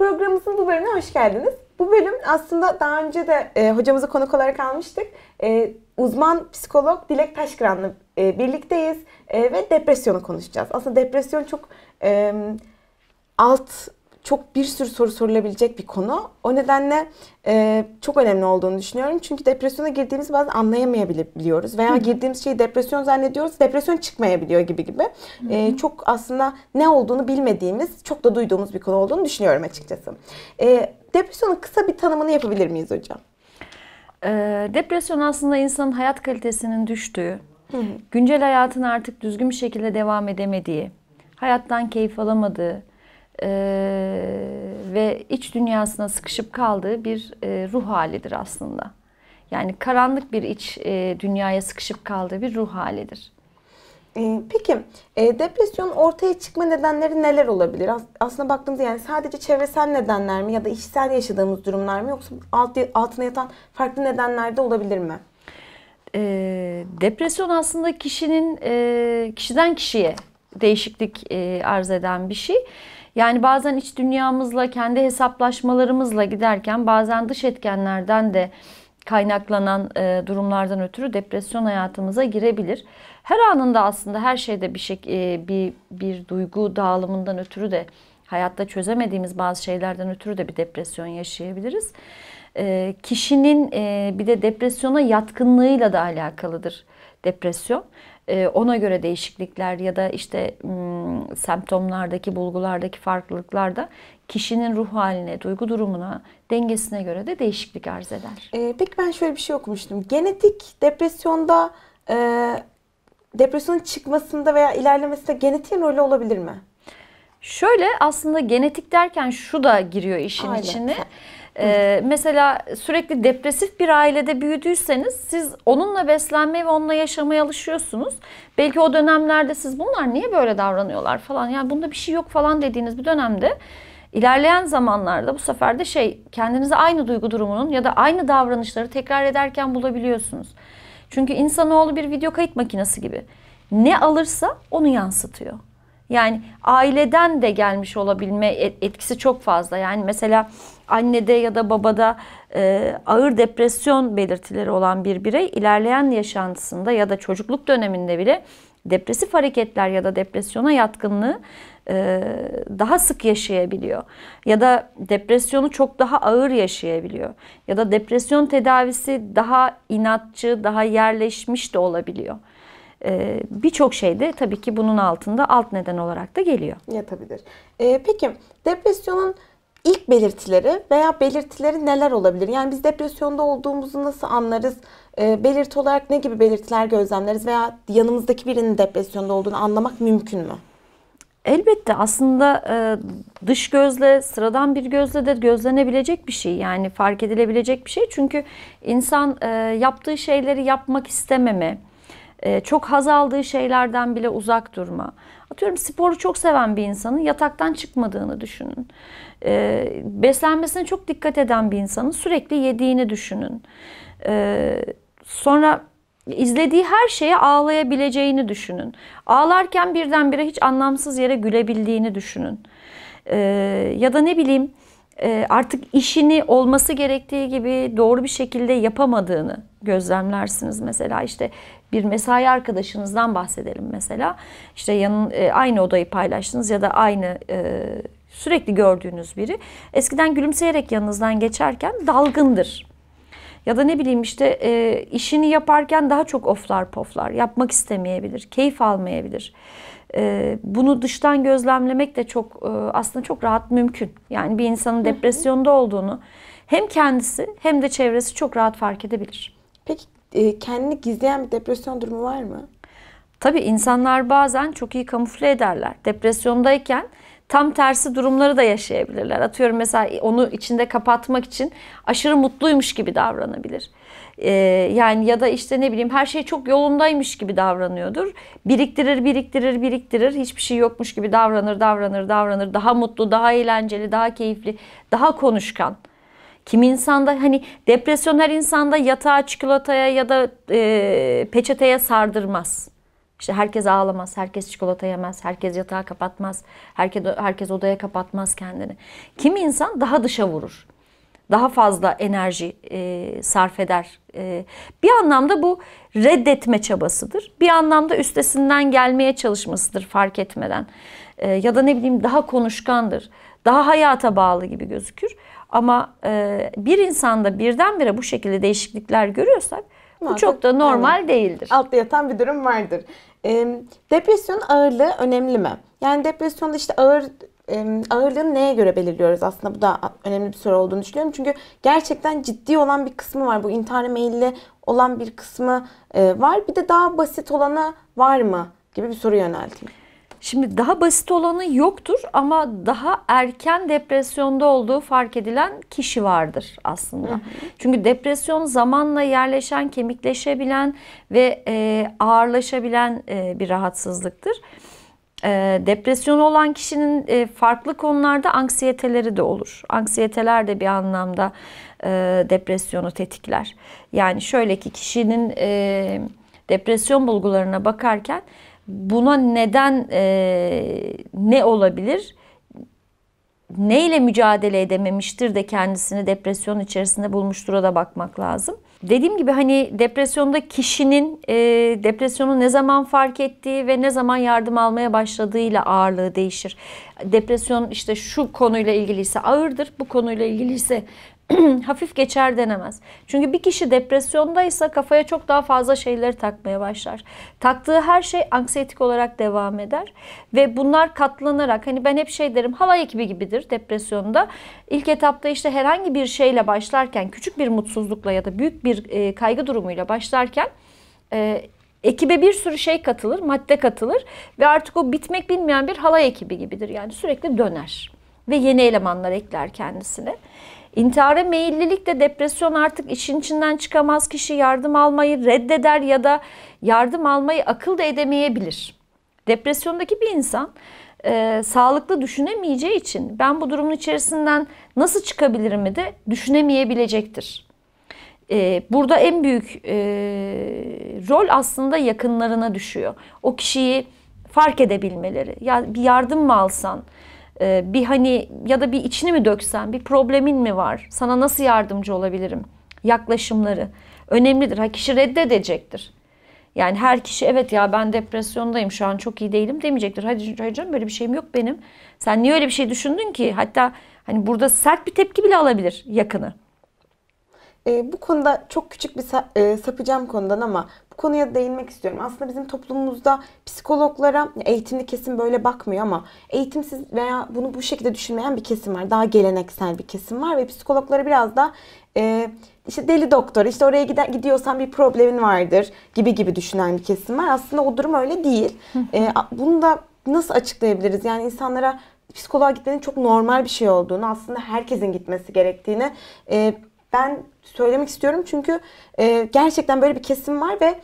Programımızın bu bölümüne hoş geldiniz. Bu bölüm aslında daha önce de e, hocamızı konuk olarak almıştık. E, uzman psikolog Dilek Taşkıran'la e, birlikteyiz e, ve depresyonu konuşacağız. Aslında depresyon çok e, alt çok bir sürü soru sorulabilecek bir konu. O nedenle e, çok önemli olduğunu düşünüyorum. Çünkü depresyona girdiğimizi bazen anlayamayabiliyoruz. Veya Hı. girdiğimiz şeyi depresyon zannediyoruz. Depresyon çıkmayabiliyor gibi gibi. E, çok aslında ne olduğunu bilmediğimiz, çok da duyduğumuz bir konu olduğunu düşünüyorum açıkçası. E, depresyonun kısa bir tanımını yapabilir miyiz hocam? E, depresyon aslında insanın hayat kalitesinin düştüğü, hı. Güncel hayatın artık düzgün bir şekilde devam edemediği, hayattan keyif alamadığı, e, ve iç dünyasına sıkışıp kaldığı bir e, ruh halidir aslında. Yani karanlık bir iç e, dünyaya sıkışıp kaldığı bir ruh halidir. Ee, peki e, depresyon ortaya çıkma nedenleri neler olabilir? As- aslında baktığımızda yani sadece çevresel nedenler mi ya da işsel yaşadığımız durumlar mı yoksa alt, altına yatan farklı nedenler de olabilir mi? E, depresyon aslında kişinin e, kişiden kişiye değişiklik e, arz eden bir şey. E, yani bazen iç dünyamızla, kendi hesaplaşmalarımızla giderken bazen dış etkenlerden de kaynaklanan e, durumlardan ötürü depresyon hayatımıza girebilir. Her anında aslında her şeyde bir şey e, bir bir duygu dağılımından ötürü de hayatta çözemediğimiz bazı şeylerden ötürü de bir depresyon yaşayabiliriz. E, kişinin e, bir de depresyona yatkınlığıyla da alakalıdır depresyon. Ee, ona göre değişiklikler ya da işte hmm, semptomlardaki, bulgulardaki farklılıklar da kişinin ruh haline, duygu durumuna, dengesine göre de değişiklik arz eder. E, peki ben şöyle bir şey okumuştum. Genetik depresyonda e, depresyonun çıkmasında veya ilerlemesinde genetiğin rolü olabilir mi? Şöyle aslında genetik derken şu da giriyor işin Aynen. içine. Sen ee, mesela sürekli depresif bir ailede büyüdüyseniz siz onunla beslenmeye ve onunla yaşamaya alışıyorsunuz. Belki o dönemlerde siz bunlar niye böyle davranıyorlar falan yani bunda bir şey yok falan dediğiniz bir dönemde ilerleyen zamanlarda bu sefer de şey kendinize aynı duygu durumunun ya da aynı davranışları tekrar ederken bulabiliyorsunuz. Çünkü insanoğlu bir video kayıt makinesi gibi. Ne alırsa onu yansıtıyor. Yani aileden de gelmiş olabilme e-, etkisi çok fazla. Yani mesela annede ya da babada e, ağır depresyon belirtileri olan bir birey ilerleyen yaşantısında ya da çocukluk döneminde bile depresif hareketler ya da depresyona yatkınlığı e, daha sık yaşayabiliyor. Ya da depresyonu çok daha ağır yaşayabiliyor. Ya da depresyon tedavisi daha inatçı, daha yerleşmiş de olabiliyor. E, Birçok şey de tabii ki bunun altında alt neden olarak da geliyor. Yatabilir. E, peki depresyonun ilk belirtileri veya belirtileri neler olabilir? Yani biz depresyonda olduğumuzu nasıl anlarız? E, belirti olarak ne gibi belirtiler gözlemleriz veya yanımızdaki birinin depresyonda olduğunu anlamak mümkün mü? Elbette aslında e, dış gözle sıradan bir gözle de gözlenebilecek bir şey yani fark edilebilecek bir şey çünkü insan e, yaptığı şeyleri yapmak istememe, e, çok haz aldığı şeylerden bile uzak durma, Atıyorum sporu çok seven bir insanın yataktan çıkmadığını düşünün. E, beslenmesine çok dikkat eden bir insanın sürekli yediğini düşünün. E, sonra izlediği her şeye ağlayabileceğini düşünün. Ağlarken birdenbire hiç anlamsız yere gülebildiğini düşünün. E, ya da ne bileyim e, artık işini olması gerektiği gibi doğru bir şekilde yapamadığını gözlemlersiniz. Mesela işte bir mesai arkadaşınızdan bahsedelim mesela. İşte yanın, e, aynı odayı paylaştınız ya da aynı e, sürekli gördüğünüz biri. Eskiden gülümseyerek yanınızdan geçerken dalgındır. Ya da ne bileyim işte e, işini yaparken daha çok oflar poflar. Yapmak istemeyebilir, keyif almayabilir. E, bunu dıştan gözlemlemek de çok e, aslında çok rahat mümkün. Yani bir insanın depresyonda olduğunu hem kendisi hem de çevresi çok rahat fark edebilir e, kendini gizleyen bir depresyon durumu var mı? Tabii insanlar bazen çok iyi kamufle ederler. Depresyondayken tam tersi durumları da yaşayabilirler. Atıyorum mesela onu içinde kapatmak için aşırı mutluymuş gibi davranabilir. Ee, yani ya da işte ne bileyim her şey çok yolundaymış gibi davranıyordur. Biriktirir, biriktirir, biriktirir. Hiçbir şey yokmuş gibi davranır, davranır, davranır. Daha mutlu, daha eğlenceli, daha keyifli, daha konuşkan kim insanda hani depresyon her insanda yatağa çikolataya ya da e, peçeteye sardırmaz. İşte herkes ağlamaz, herkes çikolata yemez, herkes yatağa kapatmaz, herkes, herkes odaya kapatmaz kendini. Kim insan daha dışa vurur. Daha fazla enerji e, sarf eder. E, bir anlamda bu reddetme çabasıdır. Bir anlamda üstesinden gelmeye çalışmasıdır fark etmeden. E, ya da ne bileyim daha konuşkandır. Daha hayata bağlı gibi gözükür. Ama e, bir insanda birdenbire bu şekilde değişiklikler görüyorsak Muhakkak, bu çok da normal yani, değildir. Altta yatan bir durum vardır. E, depresyonun ağırlığı önemli mi? Yani depresyonda işte ağır ağırlığını neye göre belirliyoruz aslında bu da önemli bir soru olduğunu düşünüyorum. Çünkü gerçekten ciddi olan bir kısmı var. Bu intihar meyilli olan bir kısmı e, var. Bir de daha basit olanı var mı gibi bir soru yönelteyim. Şimdi daha basit olanı yoktur ama daha erken depresyonda olduğu fark edilen kişi vardır aslında. Hı hı. Çünkü depresyon zamanla yerleşen, kemikleşebilen ve e, ağırlaşabilen e, bir rahatsızlıktır. E, depresyonu olan kişinin e, farklı konularda anksiyeteleri de olur. Anksiyeteler de bir anlamda e, depresyonu tetikler. Yani şöyle ki kişinin e, depresyon bulgularına bakarken buna neden e, ne olabilir? Neyle mücadele edememiştir de kendisini depresyon içerisinde bulmuştur da bakmak lazım. Dediğim gibi hani depresyonda kişinin e, depresyonu ne zaman fark ettiği ve ne zaman yardım almaya başladığıyla ağırlığı değişir. Depresyon işte şu konuyla ilgiliyse ağırdır, bu konuyla ilgiliyse hafif geçer denemez. Çünkü bir kişi depresyondaysa kafaya çok daha fazla şeyleri takmaya başlar. Taktığı her şey anksiyetik olarak devam eder ve bunlar katlanarak hani ben hep şey derim halay ekibi gibidir depresyonda. İlk etapta işte herhangi bir şeyle başlarken küçük bir mutsuzlukla ya da büyük bir e, kaygı durumuyla başlarken e, Ekibe bir sürü şey katılır, madde katılır ve artık o bitmek bilmeyen bir halay ekibi gibidir. Yani sürekli döner ve yeni elemanlar ekler kendisine. İntihara meyillilik de depresyon artık işin içinden çıkamaz kişi yardım almayı reddeder ya da yardım almayı akıl da edemeyebilir. Depresyondaki bir insan e, sağlıklı düşünemeyeceği için ben bu durumun içerisinden nasıl çıkabilirim de düşünemeyebilecektir. E, burada en büyük e, rol aslında yakınlarına düşüyor. O kişiyi fark edebilmeleri. Ya bir yardım mı alsan? Ee, bir hani ya da bir içini mi döksen, bir problemin mi var? Sana nasıl yardımcı olabilirim? Yaklaşımları önemlidir. Ha kişi reddedecektir. Yani her kişi evet ya ben depresyondayım şu an çok iyi değilim demeyecektir. Hadi, hadi canım böyle bir şeyim yok benim. Sen niye öyle bir şey düşündün ki? Hatta hani burada sert bir tepki bile alabilir yakını. E, bu konuda çok küçük bir sa- e, sapacağım konudan ama konuya değinmek istiyorum. Aslında bizim toplumumuzda psikologlara eğitimli kesim böyle bakmıyor ama eğitimsiz veya bunu bu şekilde düşünmeyen bir kesim var. Daha geleneksel bir kesim var ve psikologlara biraz da e, işte deli doktor, işte oraya giden, gidiyorsan bir problemin vardır gibi gibi düşünen bir kesim var. Aslında o durum öyle değil. e, bunu da nasıl açıklayabiliriz? Yani insanlara psikoloğa gitmenin çok normal bir şey olduğunu, aslında herkesin gitmesi gerektiğini, e, ben söylemek istiyorum çünkü e, gerçekten böyle bir kesim var ve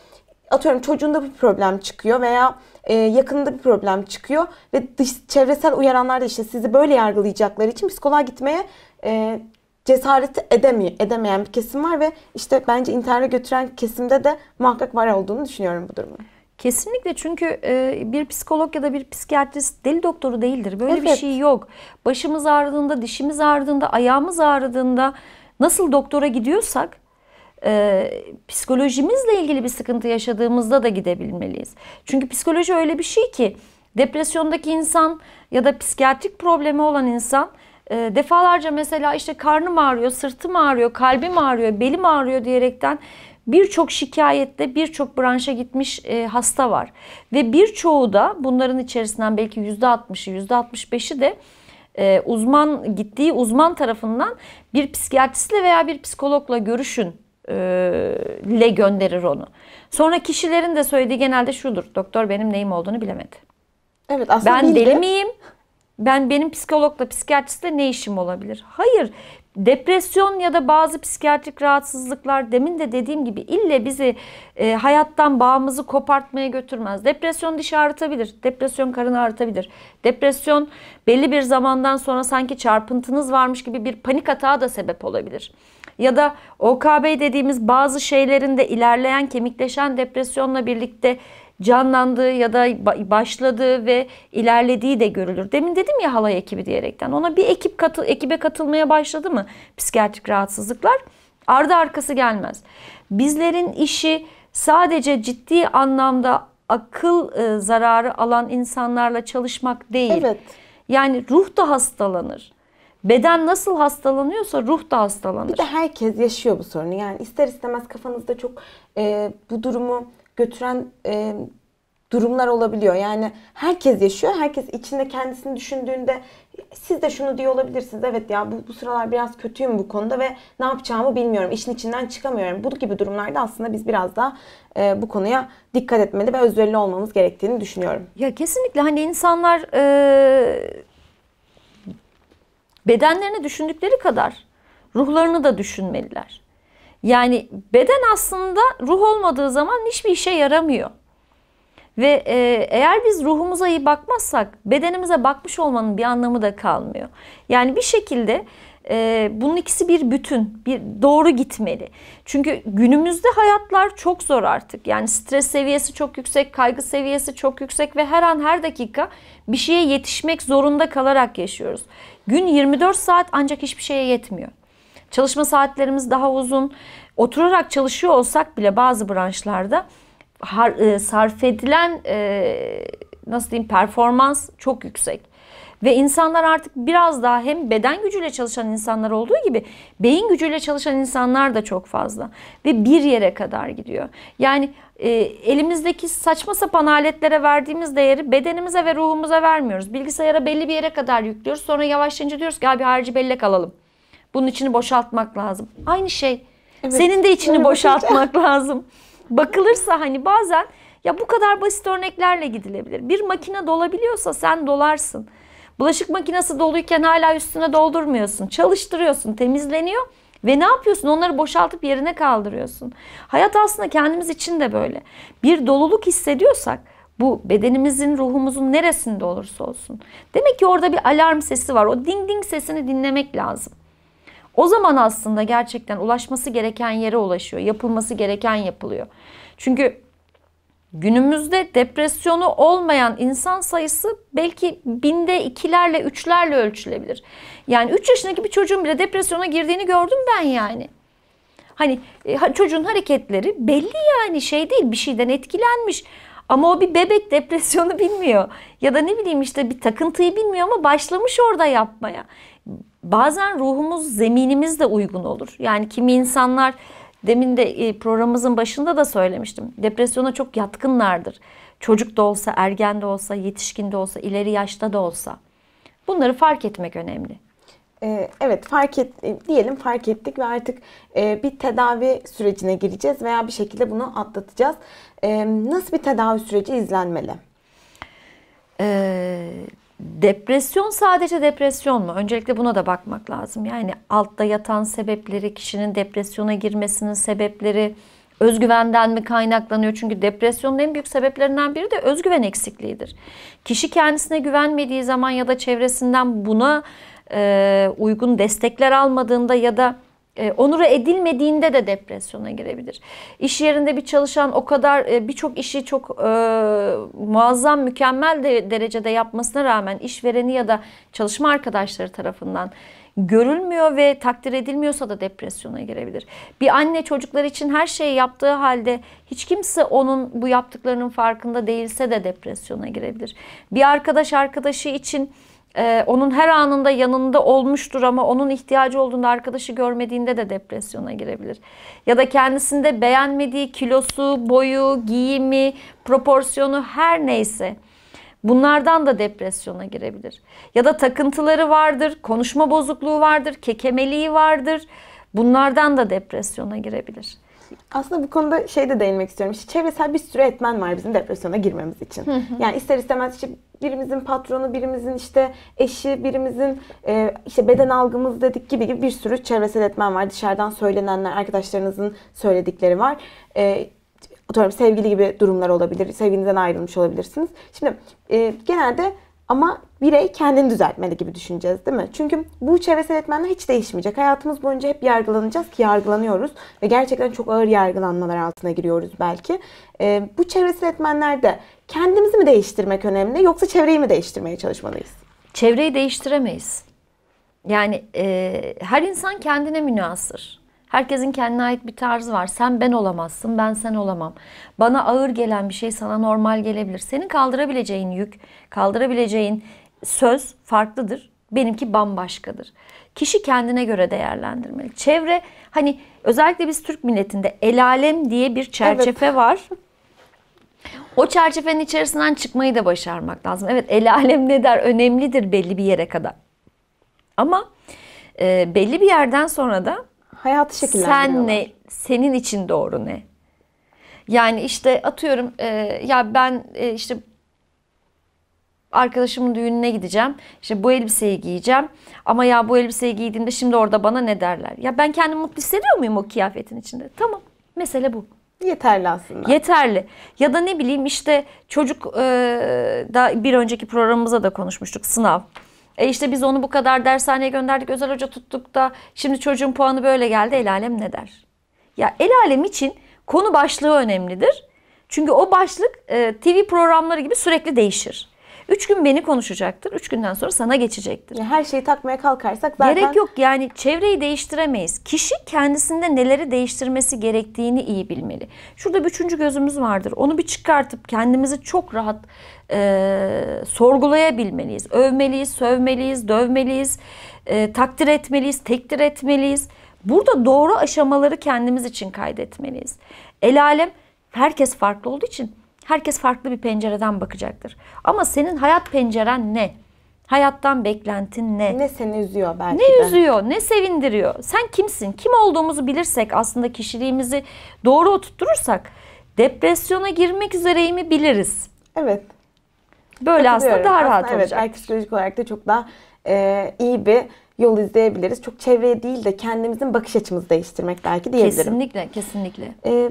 atıyorum çocuğunda bir problem çıkıyor veya e, yakınında bir problem çıkıyor ve dış çevresel uyaranlar da işte sizi böyle yargılayacakları için psikoloğa gitmeye e, cesaret edemiyor, edemeyen bir kesim var ve işte bence intihara götüren kesimde de muhakkak var olduğunu düşünüyorum bu durumun. Kesinlikle çünkü e, bir psikolog ya da bir psikiyatrist deli doktoru değildir. Böyle evet. bir şey yok. Başımız ağrıdığında, dişimiz ağrıdığında, ayağımız ağrıdığında Nasıl doktora gidiyorsak e, psikolojimizle ilgili bir sıkıntı yaşadığımızda da gidebilmeliyiz. Çünkü psikoloji öyle bir şey ki depresyondaki insan ya da psikiyatrik problemi olan insan e, defalarca mesela işte karnım ağrıyor, sırtım ağrıyor, kalbim ağrıyor, belim ağrıyor diyerekten birçok şikayette birçok branşa gitmiş e, hasta var. Ve birçoğu da bunların içerisinden belki %60'ı %65'i de e, uzman gittiği uzman tarafından bir psikiyatristle veya bir psikologla görüşün e, gönderir onu. Sonra kişilerin de söylediği genelde şudur. Doktor benim neyim olduğunu bilemedi. Evet aslında Ben bildi. deli miyim? Ben benim psikologla psikiyatristle ne işim olabilir? Hayır. Depresyon ya da bazı psikiyatrik rahatsızlıklar demin de dediğim gibi ille bizi e, hayattan bağımızı kopartmaya götürmez. Depresyon dişi ağrıtabilir, depresyon karını ağrıtabilir. Depresyon belli bir zamandan sonra sanki çarpıntınız varmış gibi bir panik atağa da sebep olabilir. Ya da OKB dediğimiz bazı şeylerin de ilerleyen kemikleşen depresyonla birlikte canlandığı ya da başladığı ve ilerlediği de görülür. Demin dedim ya halay ekibi diyerekten. Ona bir ekip katı, ekibe katılmaya başladı mı psikiyatrik rahatsızlıklar? Ardı arkası gelmez. Bizlerin işi sadece ciddi anlamda akıl e, zararı alan insanlarla çalışmak değil. Evet. Yani ruh da hastalanır. Beden nasıl hastalanıyorsa ruh da hastalanır. Bir de herkes yaşıyor bu sorunu. Yani ister istemez kafanızda çok e, bu durumu götüren e, durumlar olabiliyor. Yani herkes yaşıyor. Herkes içinde kendisini düşündüğünde siz de şunu diyor olabilirsiniz. Evet ya bu, bu sıralar biraz kötüyüm bu konuda ve ne yapacağımı bilmiyorum. İşin içinden çıkamıyorum. Bu gibi durumlarda aslında biz biraz daha e, bu konuya dikkat etmeli ve özverili olmamız gerektiğini düşünüyorum. Ya kesinlikle hani insanlar e, bedenlerini düşündükleri kadar ruhlarını da düşünmeliler. Yani beden aslında ruh olmadığı zaman hiçbir işe yaramıyor. Ve e, eğer biz ruhumuza iyi bakmazsak bedenimize bakmış olmanın bir anlamı da kalmıyor. Yani bir şekilde e, bunun ikisi bir bütün, bir doğru gitmeli. Çünkü günümüzde hayatlar çok zor artık. Yani stres seviyesi çok yüksek, kaygı seviyesi çok yüksek ve her an her dakika bir şeye yetişmek zorunda kalarak yaşıyoruz. Gün 24 saat ancak hiçbir şeye yetmiyor. Çalışma saatlerimiz daha uzun. Oturarak çalışıyor olsak bile bazı branşlarda har, e, sarf edilen e, nasıl diyeyim performans çok yüksek. Ve insanlar artık biraz daha hem beden gücüyle çalışan insanlar olduğu gibi beyin gücüyle çalışan insanlar da çok fazla. Ve bir yere kadar gidiyor. Yani e, elimizdeki saçma sapan aletlere verdiğimiz değeri bedenimize ve ruhumuza vermiyoruz. Bilgisayara belli bir yere kadar yüklüyoruz. Sonra yavaşlayınca diyoruz ki abi harici bellek alalım. Bunun içini boşaltmak lazım. Aynı şey. Evet. Senin de içini boşaltmak lazım. Bakılırsa hani bazen ya bu kadar basit örneklerle gidilebilir. Bir makine dolabiliyorsa sen dolarsın. Bulaşık makinesi doluyken hala üstüne doldurmuyorsun. Çalıştırıyorsun, temizleniyor ve ne yapıyorsun? Onları boşaltıp yerine kaldırıyorsun. Hayat aslında kendimiz için de böyle. Bir doluluk hissediyorsak bu bedenimizin, ruhumuzun neresinde olursa olsun. Demek ki orada bir alarm sesi var. O ding ding sesini dinlemek lazım. O zaman aslında gerçekten ulaşması gereken yere ulaşıyor. Yapılması gereken yapılıyor. Çünkü günümüzde depresyonu olmayan insan sayısı belki binde ikilerle üçlerle ölçülebilir. Yani 3 yaşındaki bir çocuğun bile depresyona girdiğini gördüm ben yani. Hani e, çocuğun hareketleri belli yani şey değil bir şeyden etkilenmiş. Ama o bir bebek depresyonu bilmiyor. Ya da ne bileyim işte bir takıntıyı bilmiyor ama başlamış orada yapmaya bazen ruhumuz zeminimiz de uygun olur. Yani kimi insanlar demin de e, programımızın başında da söylemiştim. Depresyona çok yatkınlardır. Çocuk da olsa, ergen de olsa, yetişkin de olsa, ileri yaşta da olsa. Bunları fark etmek önemli. Ee, evet fark et e, diyelim fark ettik ve artık e, bir tedavi sürecine gireceğiz veya bir şekilde bunu atlatacağız. Ee, nasıl bir tedavi süreci izlenmeli? Ee, Depresyon sadece depresyon mu? Öncelikle buna da bakmak lazım. Yani altta yatan sebepleri, kişinin depresyona girmesinin sebepleri, özgüvenden mi kaynaklanıyor? Çünkü depresyonun en büyük sebeplerinden biri de özgüven eksikliğidir. Kişi kendisine güvenmediği zaman ya da çevresinden buna e, uygun destekler almadığında ya da e, Onura edilmediğinde de depresyona girebilir. İş yerinde bir çalışan o kadar e, birçok işi çok e, muazzam mükemmel de, derecede yapmasına rağmen işvereni ya da çalışma arkadaşları tarafından görülmüyor ve takdir edilmiyorsa da depresyona girebilir. Bir anne çocuklar için her şeyi yaptığı halde hiç kimse onun bu yaptıklarının farkında değilse de depresyona girebilir. Bir arkadaş arkadaşı için ee, onun her anında yanında olmuştur ama onun ihtiyacı olduğunda arkadaşı görmediğinde de depresyona girebilir. Ya da kendisinde beğenmediği kilosu, boyu, giyimi, proporsiyonu her neyse bunlardan da depresyona girebilir. Ya da takıntıları vardır, konuşma bozukluğu vardır, kekemeliği vardır. Bunlardan da depresyona girebilir aslında bu konuda şey de değinmek istiyorum. İşte çevresel bir sürü etmen var bizim depresyona girmemiz için. Yani ister istemez işte birimizin patronu, birimizin işte eşi, birimizin e, işte beden algımız dedik gibi gibi bir sürü çevresel etmen var. Dışarıdan söylenenler, arkadaşlarınızın söyledikleri var. E, atıyorum sevgili gibi durumlar olabilir. Sevginizden ayrılmış olabilirsiniz. Şimdi e, genelde ama birey kendini düzeltmeli gibi düşüneceğiz değil mi? Çünkü bu çevresel etmenler hiç değişmeyecek. Hayatımız boyunca hep yargılanacağız ki yargılanıyoruz. Ve gerçekten çok ağır yargılanmalar altına giriyoruz belki. E, bu çevresel etmenlerde kendimizi mi değiştirmek önemli yoksa çevreyi mi değiştirmeye çalışmalıyız? Çevreyi değiştiremeyiz. Yani e, her insan kendine münasır. Herkesin kendine ait bir tarzı var. Sen ben olamazsın, ben sen olamam. Bana ağır gelen bir şey sana normal gelebilir. Senin kaldırabileceğin yük, kaldırabileceğin söz farklıdır. Benimki bambaşkadır. Kişi kendine göre değerlendirmeli. Çevre hani özellikle biz Türk milletinde el alem diye bir çerçeve evet. var. O çerçevenin içerisinden çıkmayı da başarmak lazım. Evet el alem ne der önemlidir belli bir yere kadar. Ama e, belli bir yerden sonra da hayatı şekillendiriyorlar. Sen ne? Senin için doğru ne? Yani işte atıyorum e, ya ben e, işte arkadaşımın düğününe gideceğim. İşte bu elbiseyi giyeceğim. Ama ya bu elbiseyi giydiğimde şimdi orada bana ne derler? Ya ben kendimi mutlu hissediyor muyum o kıyafetin içinde? Tamam. Mesele bu. Yeterli aslında. Yeterli. Ya da ne bileyim işte çocuk e, da bir önceki programımıza da konuşmuştuk sınav. E işte biz onu bu kadar dershaneye gönderdik, özel hoca tuttuk da şimdi çocuğun puanı böyle geldi, el alem ne der? Ya el alem için konu başlığı önemlidir. Çünkü o başlık e, TV programları gibi sürekli değişir. Üç gün beni konuşacaktır. Üç günden sonra sana geçecektir. her şeyi takmaya kalkarsak zaten... Gerek yok yani çevreyi değiştiremeyiz. Kişi kendisinde neleri değiştirmesi gerektiğini iyi bilmeli. Şurada bir üçüncü gözümüz vardır. Onu bir çıkartıp kendimizi çok rahat e, sorgulayabilmeliyiz. Övmeliyiz, sövmeliyiz, dövmeliyiz, e, takdir etmeliyiz, tekdir etmeliyiz. Burada doğru aşamaları kendimiz için kaydetmeliyiz. El alem herkes farklı olduğu için Herkes farklı bir pencereden bakacaktır. Ama senin hayat penceren ne? Hayattan beklentin ne? Ne seni üzüyor belki Ne de. üzüyor, ne sevindiriyor? Sen kimsin? Kim olduğumuzu bilirsek aslında kişiliğimizi doğru oturtursak depresyona girmek üzereyimi biliriz. Evet. Böyle aslında daha aslında rahat aslında olacak. Evet, psikolojik olarak da çok daha e, iyi bir yol izleyebiliriz. Çok çevreye değil de kendimizin bakış açımızı değiştirmek belki diyebilirim. Kesinlikle, kesinlikle. E,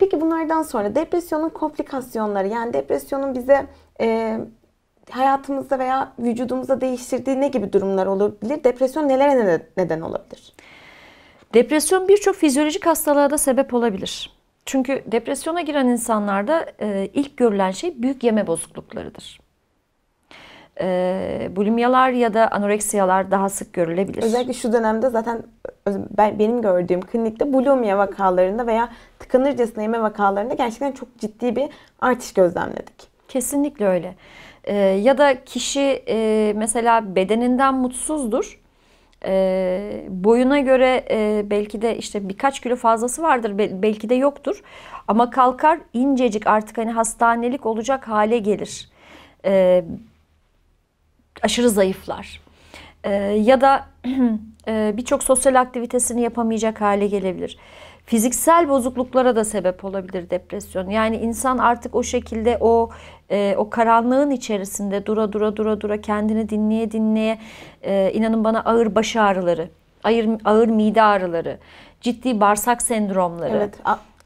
Peki bunlardan sonra depresyonun komplikasyonları yani depresyonun bize e, hayatımızda veya vücudumuzda değiştirdiği ne gibi durumlar olabilir? Depresyon nelere neden olabilir? Depresyon birçok fizyolojik hastalığa da sebep olabilir. Çünkü depresyona giren insanlarda e, ilk görülen şey büyük yeme bozukluklarıdır e, bulimyalar ya da anoreksiyalar daha sık görülebilir. Özellikle şu dönemde zaten ben, benim gördüğüm klinikte bulimya vakalarında veya tıkanırcasına yeme vakalarında gerçekten çok ciddi bir artış gözlemledik. Kesinlikle öyle. E, ya da kişi e, mesela bedeninden mutsuzdur. E, boyuna göre e, belki de işte birkaç kilo fazlası vardır be, belki de yoktur ama kalkar incecik artık hani hastanelik olacak hale gelir. E, aşırı zayıflar. E, ya da e, birçok sosyal aktivitesini yapamayacak hale gelebilir. Fiziksel bozukluklara da sebep olabilir depresyon. Yani insan artık o şekilde o e, o karanlığın içerisinde dura dura dura dura kendini dinleye dinleye e, inanın bana ağır baş ağrıları, ağır, ağır mide ağrıları, ciddi bağırsak sendromları. Evet.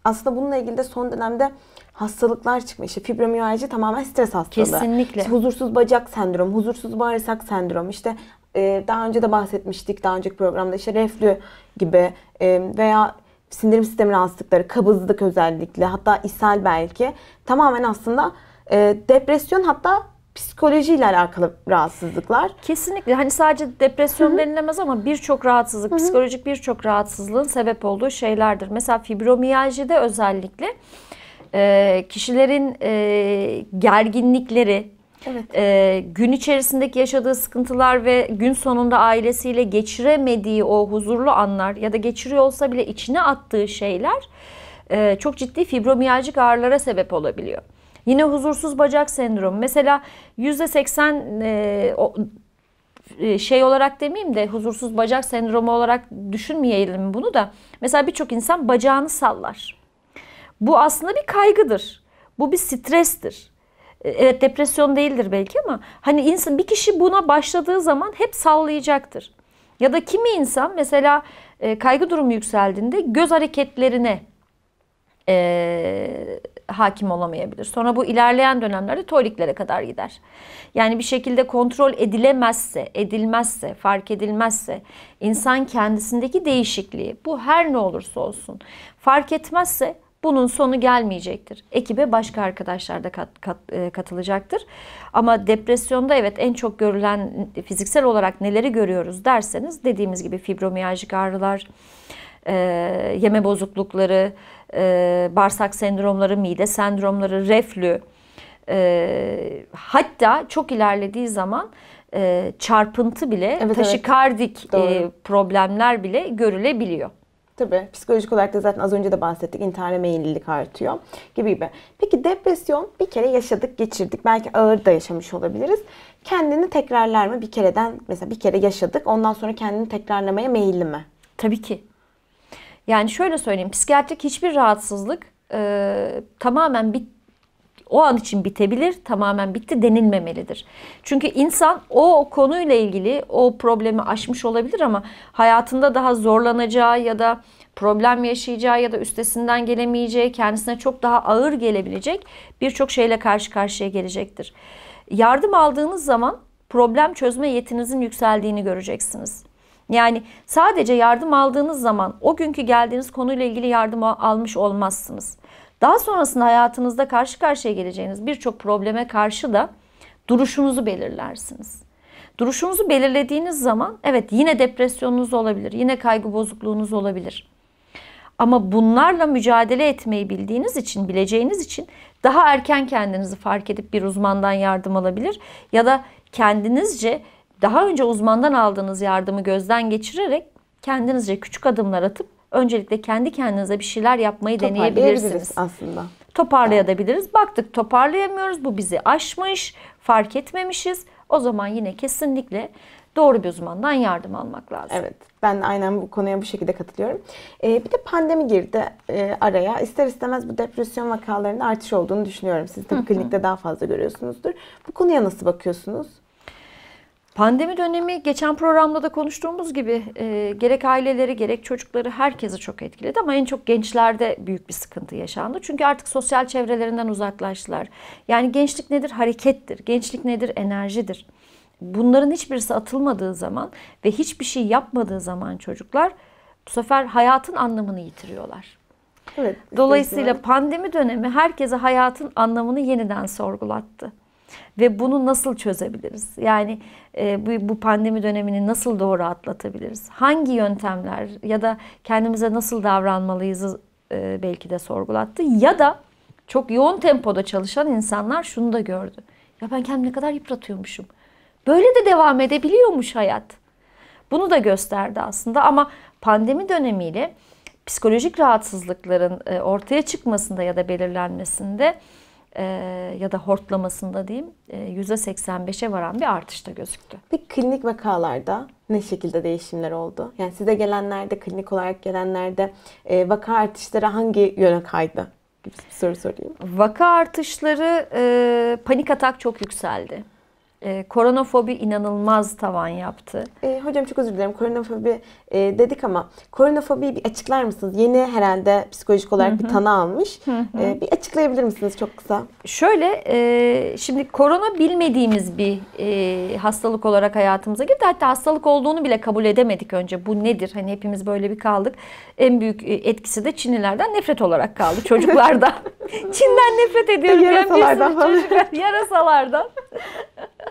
Aslında bununla ilgili de son dönemde hastalıklar çıkmış. İşte fibromiyalji tamamen stres hastalığı. Kesinlikle. İşte huzursuz bacak sendromu, huzursuz bağırsak sendromu, işte e, daha önce de bahsetmiştik daha önceki programda işte reflü gibi e, veya sindirim sistemi rahatsızlıkları, kabızlık özellikle hatta ishal belki tamamen aslında e, depresyon hatta psikolojiyle alakalı rahatsızlıklar. Kesinlikle. Hani sadece depresyon Hı-hı. denilemez ama birçok rahatsızlık, Hı-hı. psikolojik birçok rahatsızlığın sebep olduğu şeylerdir. Mesela fibromiyajide özellikle ee, kişilerin e, gerginlikleri, evet. E, gün içerisindeki yaşadığı sıkıntılar ve gün sonunda ailesiyle geçiremediği o huzurlu anlar ya da geçiriyor olsa bile içine attığı şeyler e, çok ciddi fibromiyajcik ağrılara sebep olabiliyor. Yine huzursuz bacak sendromu. Mesela yüzde seksen şey olarak demeyeyim de huzursuz bacak sendromu olarak düşünmeyelim bunu da. Mesela birçok insan bacağını sallar. Bu aslında bir kaygıdır. Bu bir strestir. E, evet depresyon değildir belki ama hani insan bir kişi buna başladığı zaman hep sallayacaktır. Ya da kimi insan mesela e, kaygı durumu yükseldiğinde göz hareketlerine e, hakim olamayabilir. Sonra bu ilerleyen dönemlerde toliklere kadar gider. Yani bir şekilde kontrol edilemezse, edilmezse, fark edilmezse insan kendisindeki değişikliği bu her ne olursa olsun fark etmezse bunun sonu gelmeyecektir. Ekibe başka arkadaşlar da kat, kat, e, katılacaktır. Ama depresyonda evet en çok görülen fiziksel olarak neleri görüyoruz derseniz dediğimiz gibi fibromiyajik ağrılar, e, yeme bozuklukları, e, bağırsak sendromları, mide sendromları, reflü, e, hatta çok ilerlediği zaman e, çarpıntı bile, evet, taşikardik evet. E, problemler bile görülebiliyor. Tabii psikolojik olarak da zaten az önce de bahsettik. İntihara meyillilik artıyor gibi gibi. Peki depresyon bir kere yaşadık, geçirdik. Belki ağır da yaşamış olabiliriz. Kendini tekrarlar mı bir kereden mesela bir kere yaşadık. Ondan sonra kendini tekrarlamaya meyilli mi? Tabii ki. Yani şöyle söyleyeyim. Psikiyatrik hiçbir rahatsızlık e, tamamen bit o an için bitebilir, tamamen bitti denilmemelidir. Çünkü insan o konuyla ilgili o problemi aşmış olabilir ama hayatında daha zorlanacağı ya da problem yaşayacağı ya da üstesinden gelemeyeceği, kendisine çok daha ağır gelebilecek birçok şeyle karşı karşıya gelecektir. Yardım aldığınız zaman problem çözme yetinizin yükseldiğini göreceksiniz. Yani sadece yardım aldığınız zaman o günkü geldiğiniz konuyla ilgili yardım almış olmazsınız. Daha sonrasında hayatınızda karşı karşıya geleceğiniz birçok probleme karşı da duruşunuzu belirlersiniz. Duruşunuzu belirlediğiniz zaman evet yine depresyonunuz olabilir, yine kaygı bozukluğunuz olabilir. Ama bunlarla mücadele etmeyi bildiğiniz için, bileceğiniz için daha erken kendinizi fark edip bir uzmandan yardım alabilir ya da kendinizce daha önce uzmandan aldığınız yardımı gözden geçirerek kendinizce küçük adımlar atıp öncelikle kendi kendinize bir şeyler yapmayı deneyebilirsiniz. aslında. Toparlayabiliriz. Baktık toparlayamıyoruz. Bu bizi aşmış, fark etmemişiz. O zaman yine kesinlikle doğru bir uzmandan yardım almak lazım. Evet. Ben aynen bu konuya bu şekilde katılıyorum. Ee, bir de pandemi girdi e, araya. İster istemez bu depresyon vakalarının artış olduğunu düşünüyorum. Siz tabii klinikte daha fazla görüyorsunuzdur. Bu konuya nasıl bakıyorsunuz? Pandemi dönemi geçen programda da konuştuğumuz gibi e, gerek aileleri gerek çocukları herkesi çok etkiledi ama en çok gençlerde büyük bir sıkıntı yaşandı. Çünkü artık sosyal çevrelerinden uzaklaştılar. Yani gençlik nedir? Harekettir. Gençlik nedir? Enerjidir. Bunların hiçbirisi atılmadığı zaman ve hiçbir şey yapmadığı zaman çocuklar bu sefer hayatın anlamını yitiriyorlar. Evet. Dolayısıyla pandemi dönemi herkese hayatın anlamını yeniden sorgulattı ve bunu nasıl çözebiliriz? Yani e, bu, bu pandemi dönemini nasıl doğru atlatabiliriz? Hangi yöntemler ya da kendimize nasıl davranmalıyız e, belki de sorgulattı. Ya da çok yoğun tempoda çalışan insanlar şunu da gördü. Ya ben kendimi ne kadar yıpratıyormuşum. Böyle de devam edebiliyormuş hayat. Bunu da gösterdi aslında ama pandemi dönemiyle psikolojik rahatsızlıkların e, ortaya çıkmasında ya da belirlenmesinde e, ya da hortlamasında diyeyim e, yüzde %85'e varan bir artışta da gözüktü. Peki klinik vakalarda ne şekilde değişimler oldu? Yani size gelenlerde, klinik olarak gelenlerde e, vaka artışları hangi yöne kaydı? Bir soru sorayım. Vaka artışları e, panik atak çok yükseldi. E, koronafobi inanılmaz tavan yaptı. E, hocam çok özür dilerim. Koronafobi e, dedik ama koronafobiyi bir açıklar mısınız? Yeni herhalde psikolojik olarak Hı-hı. bir tanı almış. E, bir açıklayabilir misiniz çok kısa? Şöyle e, şimdi korona bilmediğimiz bir e, hastalık olarak hayatımıza girdi. Hatta hastalık olduğunu bile kabul edemedik önce. Bu nedir? Hani hepimiz böyle bir kaldık. En büyük e, etkisi de Çinlilerden nefret olarak kaldı çocuklarda. Çin'den nefret ediyorum. Yarasalardan falan. yarasalardan.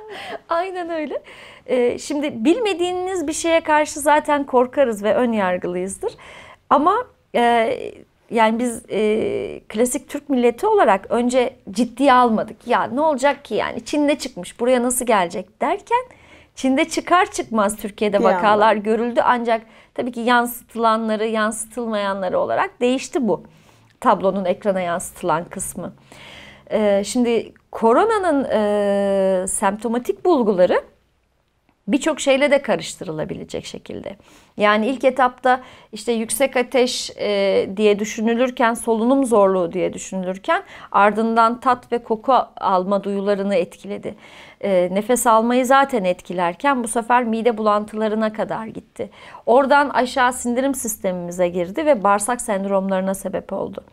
Aynen öyle. Ee, şimdi bilmediğiniz bir şeye karşı zaten korkarız ve ön yargılıyızdır. Ama e, yani biz e, klasik Türk milleti olarak önce ciddiye almadık. Ya ne olacak ki yani Çin'de çıkmış buraya nasıl gelecek derken Çin'de çıkar çıkmaz Türkiye'de bir vakalar anda. görüldü. Ancak tabii ki yansıtılanları yansıtılmayanları olarak değişti bu tablonun ekrana yansıtılan kısmı. Ee, şimdi koronanın e, semptomatik bulguları birçok şeyle de karıştırılabilecek şekilde. Yani ilk etapta işte yüksek ateş e, diye düşünülürken, solunum zorluğu diye düşünülürken ardından tat ve koku alma duyularını etkiledi. E, nefes almayı zaten etkilerken bu sefer mide bulantılarına kadar gitti. Oradan aşağı sindirim sistemimize girdi ve bağırsak sendromlarına sebep oldu.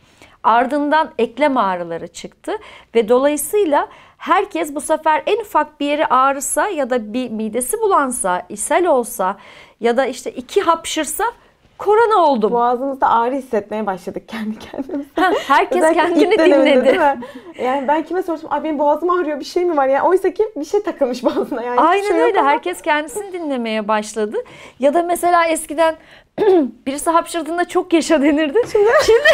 Ardından eklem ağrıları çıktı ve dolayısıyla herkes bu sefer en ufak bir yeri ağrısa ya da bir midesi bulansa, ishal olsa ya da işte iki hapşırsa korona oldum. Boğazımızda ağrı hissetmeye başladık kendi kendimize. Herkes kendini dinledi. Yani ben kime sormuştum, Ay benim boğazım ağrıyor bir şey mi var? Yani oysa ki bir şey takılmış boğazına. Yani Aynen şey öyle. Herkes kendisini dinlemeye başladı. Ya da mesela eskiden birisi hapşırdığında çok yaşa denirdi. Şimdi, Şimdi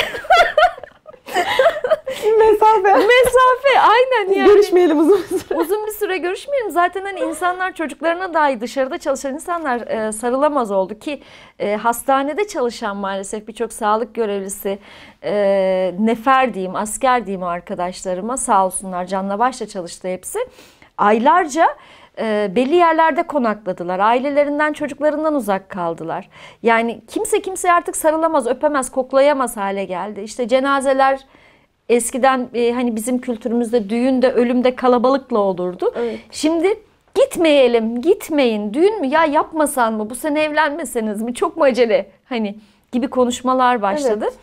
Mesafe. Mesafe aynen yani. Görüşmeyelim uzun bir süre. Uzun bir süre görüşmeyelim. Zaten hani insanlar çocuklarına dahi dışarıda çalışan insanlar e, sarılamaz oldu ki e, hastanede çalışan maalesef birçok sağlık görevlisi e, nefer diyeyim asker diyeyim arkadaşlarıma sağ olsunlar canla başla çalıştı hepsi. Aylarca e, belli yerlerde konakladılar. Ailelerinden, çocuklarından uzak kaldılar. Yani kimse kimseye artık sarılamaz, öpemez, koklayamaz hale geldi. İşte cenazeler eskiden e, hani bizim kültürümüzde düğünde, ölümde kalabalıkla olurdu. Evet. Şimdi gitmeyelim, gitmeyin. Düğün mü? Ya yapmasan mı? Bu sene evlenmeseniz mi? Çok mu acele? Hani gibi konuşmalar başladı. Evet.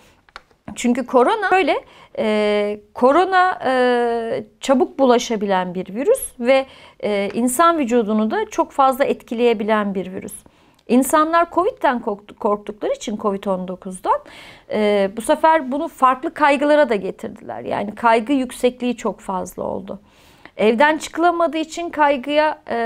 Çünkü korona böyle e, korona e, çabuk bulaşabilen bir virüs ve e, insan vücudunu da çok fazla etkileyebilen bir virüs. İnsanlar Covid'den korktukları için Covid-19'dan e, bu sefer bunu farklı kaygılara da getirdiler. Yani kaygı yüksekliği çok fazla oldu. Evden çıkılamadığı için kaygıya e,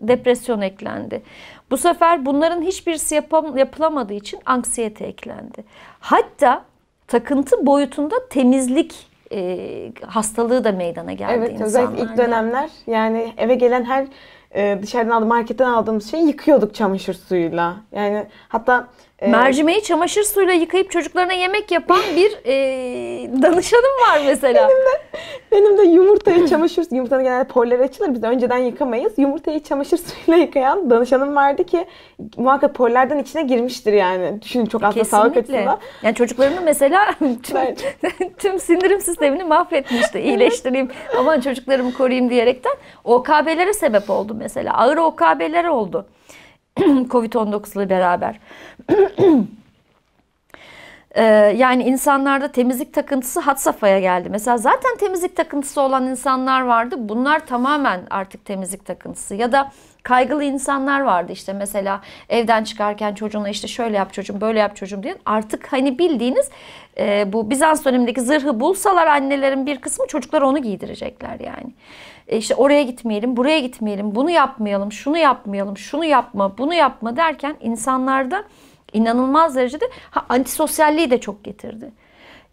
depresyon eklendi. Bu sefer bunların hiçbirisi yapam, yapılamadığı için anksiyete eklendi. Hatta takıntı boyutunda temizlik e, hastalığı da meydana geldi evet, insanlarda. Evet özellikle ilk dönemler yani eve gelen her e, dışarıdan aldığım marketten aldığımız şeyi yıkıyorduk çamaşır suyuyla. Yani hatta ee, Mercimeği çamaşır suyuyla yıkayıp çocuklarına yemek yapan bir e, danışanım var mesela. benim de, benim de yumurtayı çamaşır yumurtanın genelde porları açılır. Biz önceden yıkamayız. Yumurtayı çamaşır suyuyla yıkayan danışanım vardı ki muhakkak porlardan içine girmiştir yani. Düşünün çok aslında Kesinlikle. sağlık açısından. Yani çocuklarının mesela tüm, tüm sindirim sistemini mahvetmişti. İyileştireyim ama çocuklarımı koruyayım diyerekten OKB'lere sebep oldu mesela. Ağır OKB'ler oldu. Covid-19 ile beraber. Ee, yani insanlarda temizlik takıntısı had safhaya geldi. Mesela zaten temizlik takıntısı olan insanlar vardı. Bunlar tamamen artık temizlik takıntısı. Ya da kaygılı insanlar vardı işte mesela evden çıkarken çocuğuna işte şöyle yap çocuğum böyle yap çocuğum diye. Artık hani bildiğiniz e, bu Bizans dönemindeki zırhı bulsalar annelerin bir kısmı çocuklara onu giydirecekler yani. E işte oraya gitmeyelim, buraya gitmeyelim, bunu yapmayalım, şunu yapmayalım, şunu yapma, bunu yapma derken insanlarda inanılmaz derecede ha, antisosyalliği de çok getirdi.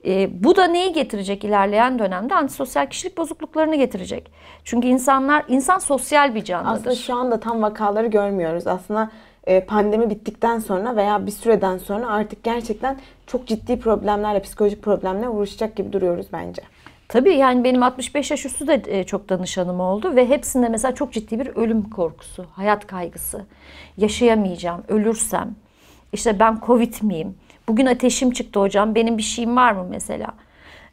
E, bu da neyi getirecek ilerleyen dönemde? Antisosyal kişilik bozukluklarını getirecek. Çünkü insanlar, insan sosyal bir canlıdır. Aslında şu anda tam vakaları görmüyoruz. Aslında e, pandemi bittikten sonra veya bir süreden sonra artık gerçekten çok ciddi problemlerle, psikolojik problemlerle uğraşacak gibi duruyoruz bence. Tabii yani benim 65 yaş üstü de e, çok danışanım oldu ve hepsinde mesela çok ciddi bir ölüm korkusu, hayat kaygısı. Yaşayamayacağım, ölürsem, işte ben Covid miyim? Bugün ateşim çıktı hocam, benim bir şeyim var mı mesela?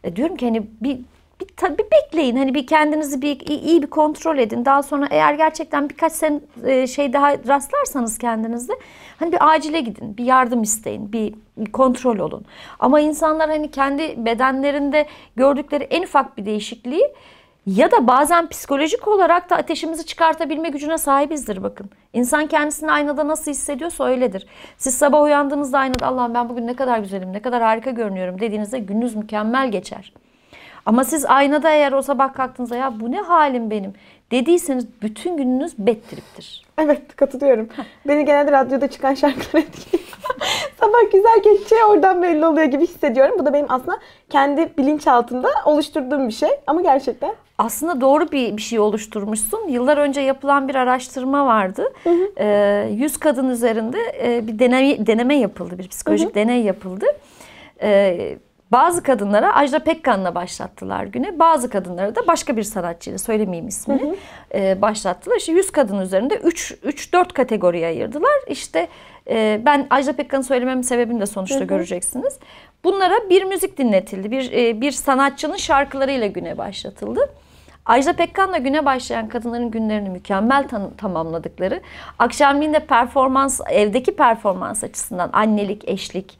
E diyorum ki hani bir bir, tabii bekleyin hani bir kendinizi bir iyi bir kontrol edin. Daha sonra eğer gerçekten birkaç sen e, şey daha rastlarsanız kendinizde hani bir acile gidin, bir yardım isteyin, bir, bir kontrol olun. Ama insanlar hani kendi bedenlerinde gördükleri en ufak bir değişikliği ya da bazen psikolojik olarak da ateşimizi çıkartabilme gücüne sahibizdir bakın. İnsan kendisini aynada nasıl hissediyorsa öyledir. Siz sabah uyandığınızda aynada Allah'ım ben bugün ne kadar güzelim, ne kadar harika görünüyorum dediğinizde gününüz mükemmel geçer. Ama siz aynada eğer o sabah kalktığınızda ya bu ne halim benim dediyseniz bütün gününüz bettiriptir. Evet katılıyorum. Beni genelde radyoda çıkan şarkılar etkiliyor. Sabah güzel geçeceği oradan belli oluyor gibi hissediyorum. Bu da benim aslında kendi bilinçaltımda oluşturduğum bir şey ama gerçekten. Aslında doğru bir, bir şey oluşturmuşsun. Yıllar önce yapılan bir araştırma vardı. Hı hı. E, ee, 100 kadın üzerinde e, bir deneme, deneme yapıldı. Bir psikolojik hı hı. deney yapıldı. E, bazı kadınlara Ajda Pekkan'la başlattılar güne. Bazı kadınlara da başka bir sanatçıyla söylemeyeyim ismini hı hı. E, başlattılar. İşte 100 kadın üzerinde 3-4 kategoriye ayırdılar. İşte e, ben Ajda Pekkan'ı söylemem sebebini de sonuçta hı hı. göreceksiniz. Bunlara bir müzik dinletildi. Bir, e, bir sanatçının şarkılarıyla güne başlatıldı. Ajda Pekkan'la güne başlayan kadınların günlerini mükemmel tamamladıkları, akşamleyin de performans, evdeki performans açısından annelik, eşlik,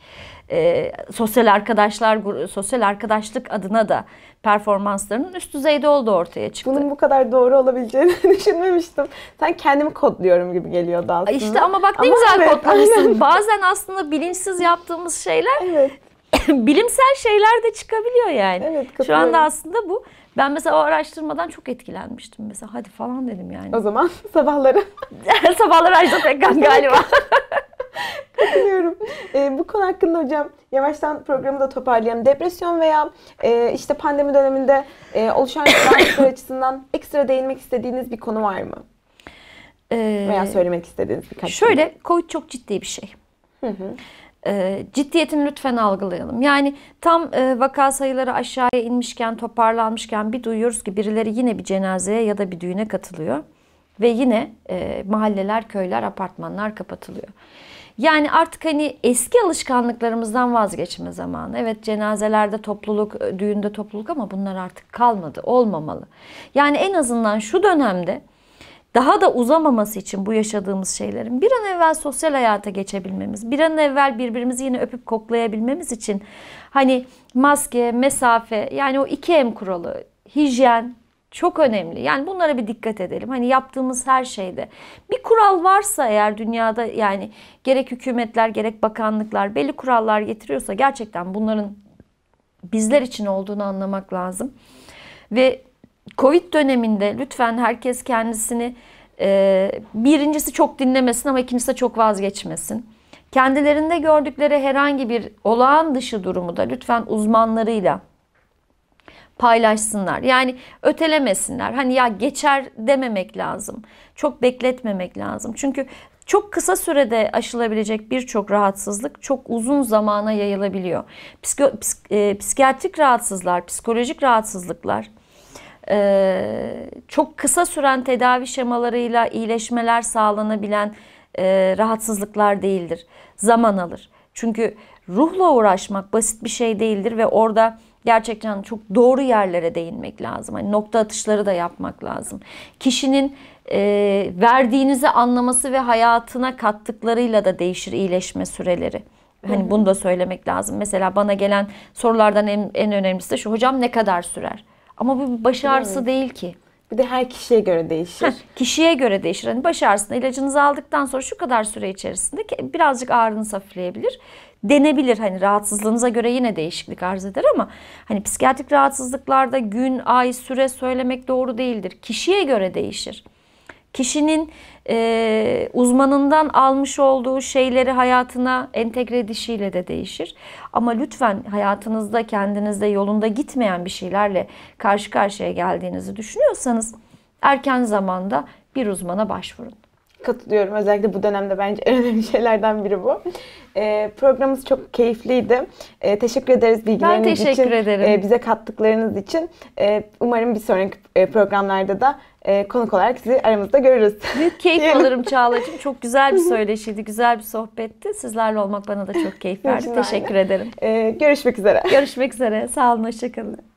e, sosyal arkadaşlar sosyal arkadaşlık adına da performanslarının üst düzeyde olduğu ortaya çıktı. Bunun bu kadar doğru olabileceğini düşünmemiştim. Sen kendimi kodluyorum gibi geliyordu aslında. İşte ama bak ne ama güzel evet, kodlamışsın. Bazen aslında bilinçsiz yaptığımız şeyler evet. bilimsel şeyler de çıkabiliyor yani. Evet, Şu anda aslında bu. Ben mesela o araştırmadan çok etkilenmiştim. Mesela hadi falan dedim yani. O zaman sabahları. sabahları Ajda Pekkan galiba. Katılıyorum. E, bu konu hakkında hocam yavaştan programı da toparlayalım. Depresyon veya e, işte pandemi döneminde e, oluşan rahatsızlıklar açısından ekstra değinmek istediğiniz bir konu var mı? Ee, veya söylemek istediğiniz birkaç Şöyle, şey. COVID çok ciddi bir şey. Hı hı. Ee, ciddiyetini lütfen algılayalım. Yani tam e, vaka sayıları aşağıya inmişken, toparlanmışken bir duyuyoruz ki birileri yine bir cenazeye ya da bir düğüne katılıyor. Ve yine e, mahalleler, köyler, apartmanlar kapatılıyor. Yani artık hani eski alışkanlıklarımızdan vazgeçme zamanı. Evet cenazelerde topluluk, e, düğünde topluluk ama bunlar artık kalmadı, olmamalı. Yani en azından şu dönemde daha da uzamaması için bu yaşadığımız şeylerin bir an evvel sosyal hayata geçebilmemiz, bir an evvel birbirimizi yine öpüp koklayabilmemiz için hani maske, mesafe yani o 2M kuralı, hijyen, çok önemli. Yani bunlara bir dikkat edelim. Hani yaptığımız her şeyde. Bir kural varsa eğer dünyada yani gerek hükümetler gerek bakanlıklar belli kurallar getiriyorsa gerçekten bunların bizler için olduğunu anlamak lazım. Ve Covid döneminde lütfen herkes kendisini e, birincisi çok dinlemesin ama ikincisi de çok vazgeçmesin. Kendilerinde gördükleri herhangi bir olağan dışı durumu da lütfen uzmanlarıyla paylaşsınlar. Yani ötelemesinler. Hani ya geçer dememek lazım. Çok bekletmemek lazım. Çünkü çok kısa sürede aşılabilecek birçok rahatsızlık çok uzun zamana yayılabiliyor. Psiko, e, psikiyatrik rahatsızlar, psikolojik rahatsızlıklar e, çok kısa süren tedavi şemalarıyla iyileşmeler sağlanabilen e, rahatsızlıklar değildir. Zaman alır. Çünkü ruhla uğraşmak basit bir şey değildir ve orada gerçekten çok doğru yerlere değinmek lazım. Hani nokta atışları da yapmak lazım. Kişinin e, verdiğinizi anlaması ve hayatına kattıklarıyla da değişir iyileşme süreleri. Hani bunu da söylemek lazım. Mesela bana gelen sorulardan en, en önemlisi de şu hocam ne kadar sürer? Ama bu bir başı ağrısı değil ki. Bir de her kişiye göre değişir. Heh, kişiye göre değişir. Hani baş ağrısına ilacınızı aldıktan sonra şu kadar süre içerisinde birazcık ağrınız hafifleyebilir denebilir. Hani rahatsızlığınıza göre yine değişiklik arz eder ama hani psikiyatrik rahatsızlıklarda gün, ay, süre söylemek doğru değildir. Kişiye göre değişir. Kişinin e, uzmanından almış olduğu şeyleri hayatına entegre edişiyle de değişir. Ama lütfen hayatınızda kendinizde yolunda gitmeyen bir şeylerle karşı karşıya geldiğinizi düşünüyorsanız erken zamanda bir uzmana başvurun. Katılıyorum. Özellikle bu dönemde bence en önemli şeylerden biri bu. E, programımız çok keyifliydi. E, teşekkür ederiz bilgileriniz ben teşekkür için. Ederim. E, bize kattıklarınız için. E, umarım bir sonraki e, programlarda da e, konuk olarak sizi aramızda görürüz. Büyük keyif alırım Çağla'cığım. Çok güzel bir söyleşiydi, güzel bir sohbetti. Sizlerle olmak bana da çok keyif verdi. Teşekkür aynı. ederim. E, görüşmek üzere. Görüşmek üzere. Sağ olun, hoşçakalın.